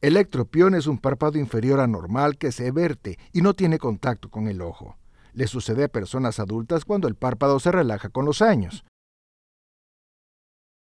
El es un párpado inferior anormal que se verte y no tiene contacto con el ojo. Le sucede a personas adultas cuando el párpado se relaja con los años.